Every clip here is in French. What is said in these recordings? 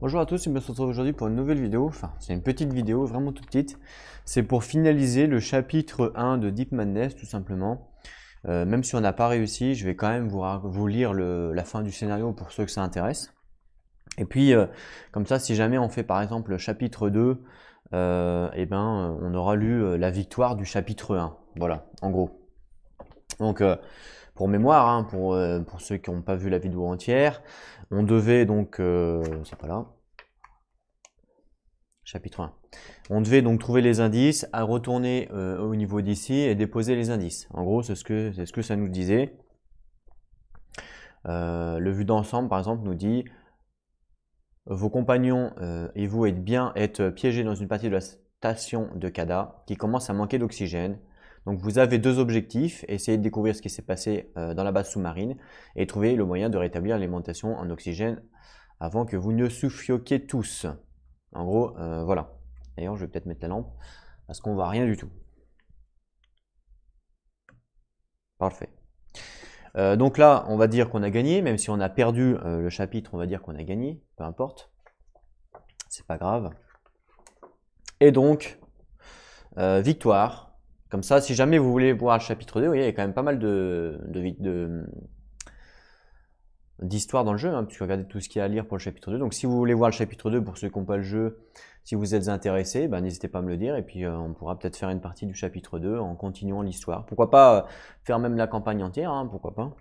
Bonjour à tous et on se retrouve aujourd'hui pour une nouvelle vidéo, enfin c'est une petite vidéo, vraiment toute petite. C'est pour finaliser le chapitre 1 de Deep Madness tout simplement. Euh, même si on n'a pas réussi, je vais quand même vous, lire la fin du scénario pour ceux que ça intéresse. Et puis euh, comme ça si jamais on fait par exemple le chapitre 2, euh, eh ben, on aura lu la victoire du chapitre 1. Voilà, en gros. Donc pour mémoire, hein, pour, euh, pour, ceux qui n'ont pas vu la vidéo entière, on devait donc, euh, c'est pas là, chapitre 1, on devait donc trouver les indices, à retourner euh, au niveau d'ici et déposer les indices. En gros, c'est ce que, c'est ce que ça nous disait. le vue d'ensemble, par exemple, nous dit vos compagnons et vous êtes bien être piégés dans une partie de la station de Kada qui commence à manquer d'oxygène. Donc vous avez deux objectifs, essayer de découvrir ce qui s'est passé euh, dans la base sous-marine et trouver le moyen de rétablir l'alimentation en oxygène avant que vous ne souffioquiez tous. En gros, euh, voilà. D'ailleurs, je vais peut-être mettre la lampe parce qu'on ne voit rien du tout. Parfait. Euh, donc là, on va dire qu'on a gagné, même si on a perdu le chapitre, on va dire qu'on a gagné, peu importe. C'est pas grave. Et donc, victoire comme ça, si jamais vous voulez voir le chapitre 2, il y a quand même pas mal de, de, dans le jeu, hein, parce regardez tout ce qu'il y a à lire pour le chapitre 2. Donc si vous voulez voir le chapitre 2, pour ceux qui n'ont pas le jeu, si vous êtes intéressé, ben, n'hésitez pas à me le dire, et puis euh, on pourra peut-être faire une partie du chapitre 2 en continuant l'histoire. Pourquoi pas euh, faire même la campagne entière, hein, pourquoi pas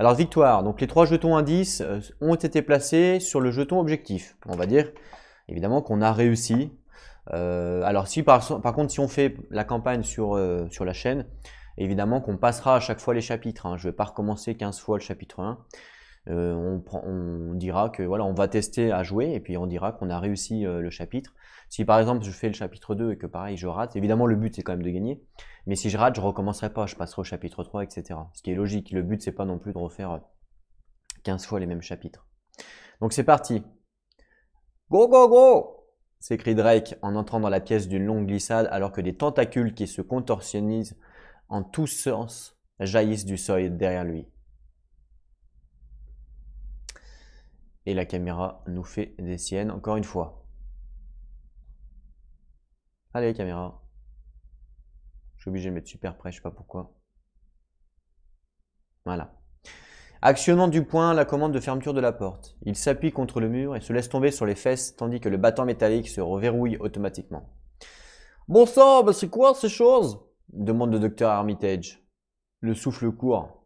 alors victoire, donc les trois jetons indices euh, ont été placés sur le jeton objectif. On va dire évidemment qu'on a réussi euh, alors si par, contre si on fait la campagne sur, euh, sur la chaîne, évidemment qu'on passera à chaque fois les chapitres. Hein. Je ne vais pas recommencer 15 fois le chapitre 1. Euh, on, dira que voilà, on va tester à jouer et puis on dira qu'on a réussi le chapitre. Si par exemple je fais le chapitre 2 et que pareil je rate, évidemment le but c'est quand même de gagner, mais si je rate, je recommencerai pas, je passerai au chapitre 3, etc. Ce qui est logique, le but c'est pas non plus de refaire 15 fois les mêmes chapitres. Donc c'est parti. Go go go S'écrit Drake en entrant dans la pièce d'une longue glissade alors que des tentacules qui se contorsionnisent en tous sens jaillissent du sol derrière lui. Et la caméra nous fait des siennes encore une fois. Allez caméra. Je suis obligé de mettre super près, je sais pas pourquoi. Voilà. Actionnant du poing la commande de fermeture de la porte, il s'appuie contre le mur et se laisse tomber sur les fesses tandis que le battant métallique se reverrouille automatiquement. Bon sang, bah, c'est quoi ces choses demande le docteur Armitage. Le souffle court.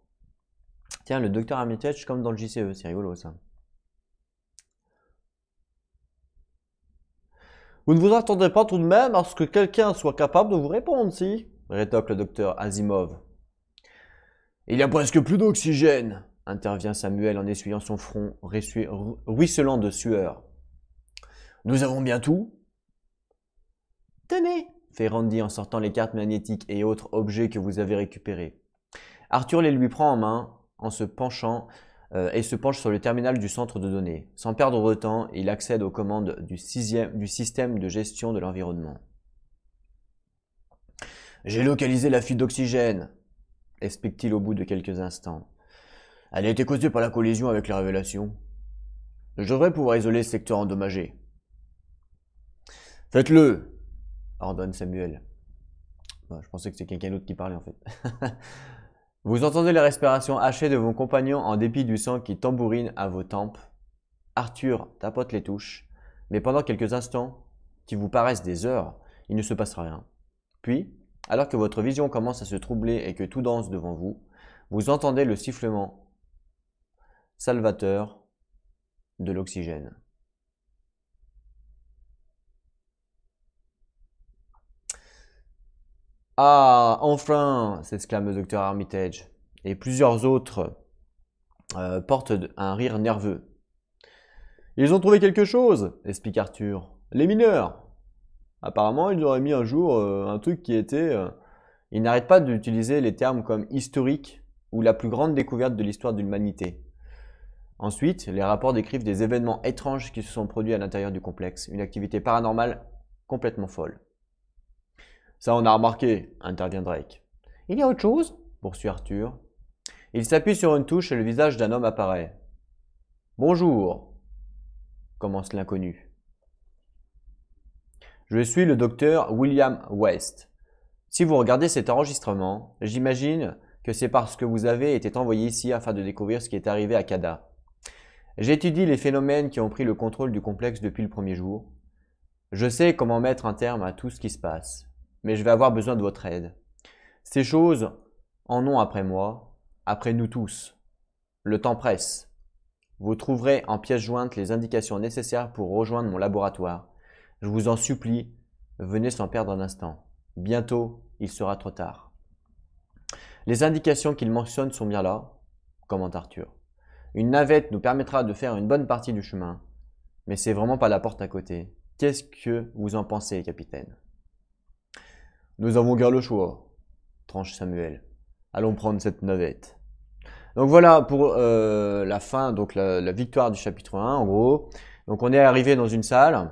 Tiens, le docteur Armitage comme dans le JCE, c'est rigolo ça. Vous ne vous attendez pas tout de même à ce que quelqu'un soit capable de vous répondre, si rétoque le docteur Asimov. Il y a presque plus d'oxygène, intervient Samuel en essuyant son front ruisselant de sueur. Nous avons bien tout Tenez fait Randy en sortant les cartes magnétiques et autres objets que vous avez récupérés. Arthur les lui prend en main en se penchant euh, et se penche sur le terminal du centre de données. Sans perdre de temps, il accède aux commandes du, du système de gestion de l'environnement. J'ai localisé la fuite d'oxygène, explique-t-il au bout de quelques instants. Elle a été causée par la collision avec la révélation. Je devrais pouvoir isoler ce secteur endommagé. Faites-le ordonne Samuel. je pensais que c'était quelqu'un d'autre qui parlait en fait. Vous entendez les respirations hachées de vos compagnons en dépit du sang qui tambourine à vos tempes. Arthur tapote les touches, mais pendant quelques instants, qui vous paraissent des heures, il ne se passera rien. Puis, alors que votre vision commence à se troubler et que tout danse devant vous, vous entendez le sifflement salvateur de l'oxygène. Ah, enfin s'exclame le docteur Armitage, et plusieurs autres euh, portent un rire nerveux. Ils ont trouvé quelque chose, explique Arthur. Les mineurs. Apparemment, ils auraient mis un jour euh, un truc qui était... Euh, ils n'arrêtent pas d'utiliser les termes comme historique ou la plus grande découverte de l'histoire de l'humanité. Ensuite, les rapports décrivent des événements étranges qui se sont produits à l'intérieur du complexe, une activité paranormale complètement folle. Ça, on a remarqué, intervient Drake. Il y a autre chose poursuit Arthur. Il s'appuie sur une touche et le visage d'un homme apparaît. Bonjour, commence l'inconnu. Je suis le docteur William West. Si vous regardez cet enregistrement, j'imagine que c'est parce que vous avez été envoyé ici afin de découvrir ce qui est arrivé à Kada. J'étudie les phénomènes qui ont pris le contrôle du complexe depuis le premier jour. Je sais comment mettre un terme à tout ce qui se passe, mais je vais avoir besoin de votre aide. Ces choses en ont après moi, après nous tous. Le temps presse. Vous trouverez en pièce jointe les indications nécessaires pour rejoindre mon laboratoire. Je vous en supplie, venez sans perdre un instant. Bientôt, il sera trop tard. Les indications qu'il mentionne sont bien là, comment Arthur. Une navette nous permettra de faire une bonne partie du chemin, mais c'est vraiment pas la porte à côté. Qu'est-ce que vous en pensez, capitaine Nous avons guère le choix, tranche Samuel. Allons prendre cette navette. Donc voilà pour euh, la fin, donc la, victoire du chapitre 1 en gros. Donc on est arrivé dans une salle.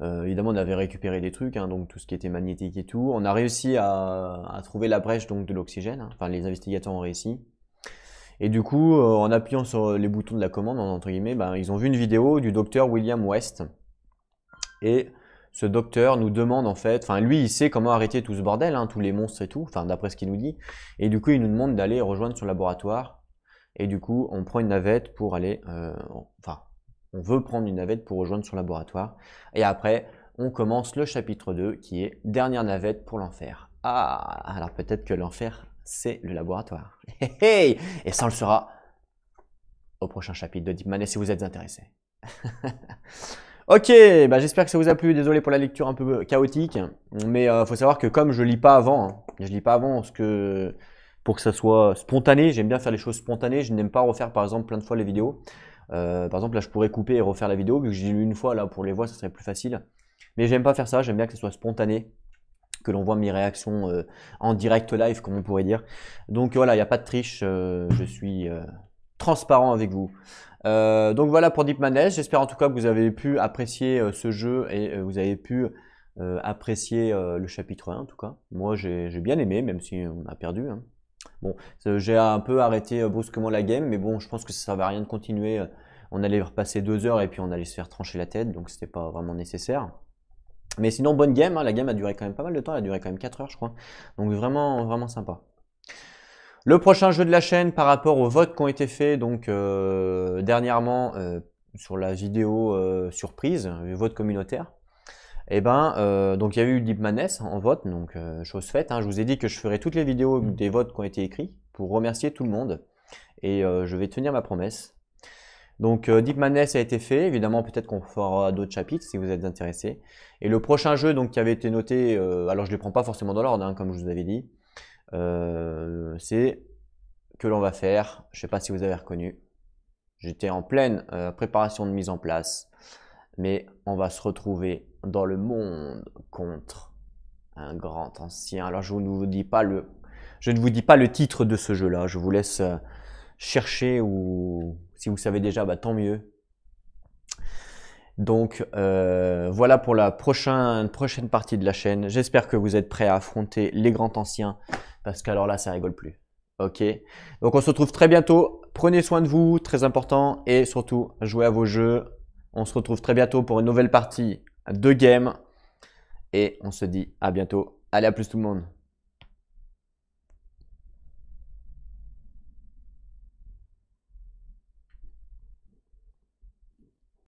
Euh, évidemment, on avait récupéré des trucs, hein, donc tout ce qui était magnétique et tout. On a réussi à, trouver la brèche donc de l'oxygène. Hein. Enfin, les investigateurs ont réussi. Et du coup, euh, en appuyant sur euh, les boutons de la commande, entre guillemets, ben, ils ont vu une vidéo du docteur William West. Et ce docteur nous demande en fait, enfin lui il sait comment arrêter tout ce bordel, hein, tous les monstres et tout, enfin d'après ce qu'il nous dit, et du coup il nous demande d'aller rejoindre son laboratoire, et du coup on prend une navette pour aller, euh, enfin on veut prendre une navette pour rejoindre son laboratoire, et après on commence le chapitre 2 qui est Dernière navette pour l'enfer. Ah, alors peut-être que l'enfer c'est le laboratoire. Et ça, le sera au prochain chapitre de Deep et si vous êtes intéressé. ok, bah, j'espère que ça vous a plu. Désolé pour la lecture un peu chaotique, mais il euh, faut savoir que comme je lis pas avant, je hein, je lis pas avant ce que pour que ça soit spontané. J'aime bien faire les choses spontanées. Je n'aime pas refaire par exemple plein de fois les vidéos. Euh, par exemple, là, je pourrais couper et refaire la vidéo vu que j'ai lu une fois là pour les voix, ça serait plus facile. Mais j'aime pas faire ça. J'aime bien que ça soit spontané que l'on voit mes réactions euh, en direct live, comme on pourrait dire. Donc voilà, il n'y a pas de triche, euh, je suis euh, transparent avec vous. donc voilà pour Deep Manage, j'espère en tout cas que vous avez pu apprécier ce jeu et vous avez pu apprécier le chapitre 1 en tout cas. Moi j'ai bien aimé, même si on a perdu. Hein. Bon, j'ai un peu arrêté brusquement la game, mais bon, je pense que ça ne servait à rien de continuer. On allait repasser deux heures et puis on allait se faire trancher la tête, donc c'était pas vraiment nécessaire. Mais sinon, bonne game. Hein. La game a duré quand même pas mal de temps. Elle a duré quand même 4 heures, je crois. Donc vraiment, vraiment sympa. Le prochain jeu de la chaîne par rapport aux votes qui ont été faits donc euh, dernièrement euh, sur la vidéo euh, surprise, le vote communautaire. Et eh ben, donc il y a eu Deep Maness en vote, donc chose faite. Hein. Je vous ai dit que je ferai toutes les vidéos mm. des votes qui ont été écrits pour remercier tout le monde. Et je vais tenir ma promesse. Donc euh, Deep Madness a été fait, évidemment peut-être qu'on fera d'autres chapitres si vous êtes intéressés. Et le prochain jeu donc, qui avait été noté, euh, alors je ne les prends pas forcément dans l'ordre hein, comme je vous avais dit, euh, c'est que l'on va faire, je ne sais pas si vous avez reconnu, j'étais en pleine préparation de mise en place, mais on va se retrouver dans le monde contre un grand ancien. Alors je ne vous dis pas le, je ne vous dis pas le titre de ce jeu-là, je vous laisse chercher ou si vous savez déjà, bah, tant mieux. Donc euh, voilà pour la prochaine, prochaine partie de la chaîne. J'espère que vous êtes prêts à affronter les grands anciens, parce qu'alors là, ça rigole plus. Ok Donc on se retrouve très bientôt. Prenez soin de vous, très important, et surtout, jouez à vos jeux. On se retrouve très bientôt pour une nouvelle partie de game. Et on se dit à bientôt. Allez, à plus tout le monde.